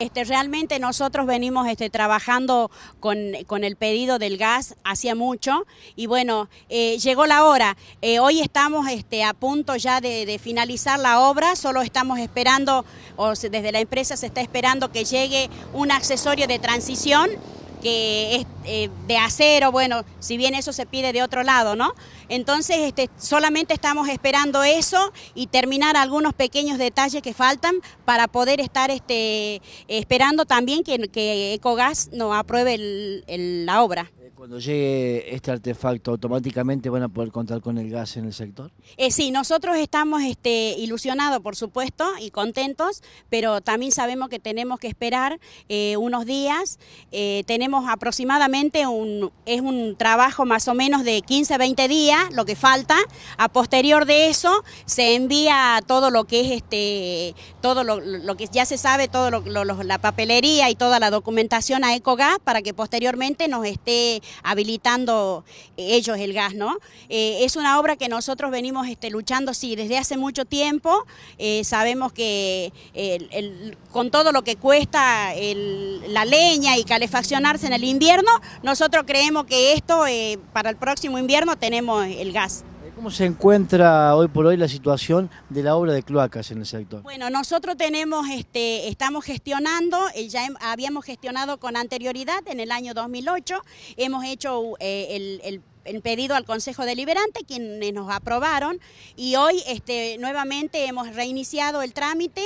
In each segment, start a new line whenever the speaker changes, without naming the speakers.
Este, realmente nosotros venimos este, trabajando con, el pedido del gas hacía mucho y bueno, eh, llegó la hora. Eh, hoy estamos este, a punto ya de, de, finalizar la obra, solo estamos esperando, o desde la empresa se está esperando que llegue un accesorio de transición que es eh, de acero, bueno, si bien eso se pide de otro lado, ¿no? Entonces, este, solamente estamos esperando eso y terminar algunos pequeños detalles que faltan para poder estar este, esperando también que, Ecogas nos apruebe la obra.
Cuando llegue este artefacto, ¿automáticamente van a poder contar con el gas en el sector?
Eh, sí, nosotros estamos este, ilusionados, por supuesto, y contentos, pero también sabemos que tenemos que esperar eh, unos días. Eh, tenemos aproximadamente un, es un trabajo más o menos de 15, 20 días, lo que falta. A posterior de eso, se envía todo lo que es este, todo lo, que ya se sabe, todo lo, la papelería y toda la documentación a ECOGAS para que posteriormente nos esté habilitando ellos el gas, ¿no? Eh, es una obra que nosotros venimos este, luchando, sí, desde hace mucho tiempo. Eh, sabemos que eh, con todo lo que cuesta la leña y calefaccionarse en el invierno, nosotros creemos que esto para el próximo invierno tenemos el gas.
¿Cómo se encuentra hoy por hoy la situación de la obra de cloacas en el sector?
Bueno, nosotros tenemos, este, estamos gestionando, eh, ya habíamos gestionado con anterioridad en el año 2008, hemos hecho eh, el, pedido al Consejo Deliberante, quienes nos aprobaron, y hoy este, nuevamente hemos reiniciado el trámite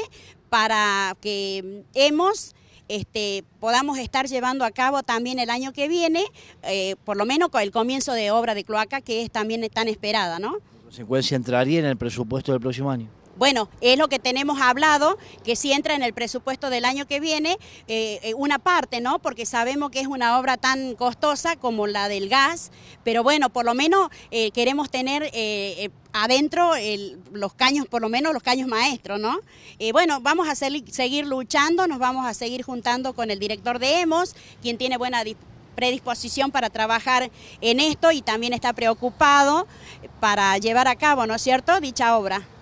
para que mm, hemos este, podamos estar llevando a cabo también el año que viene, eh, por lo menos con el comienzo de obra de cloaca que es también tan esperada, ¿no?
consecuencia entraría en el presupuesto del próximo año?
Bueno, es lo que tenemos hablado, que si entra en el presupuesto del año que viene, eh, eh, una parte, ¿no? Porque sabemos que es una obra tan costosa como la del gas, pero bueno, por lo menos eh, queremos tener adentro los caños, por lo menos los caños maestros, ¿no? bueno, vamos a seguir luchando, nos vamos a seguir juntando con el director de EMOS, quien tiene buena predisposición para trabajar en esto y también está preocupado para llevar a cabo, ¿no es cierto?, dicha obra.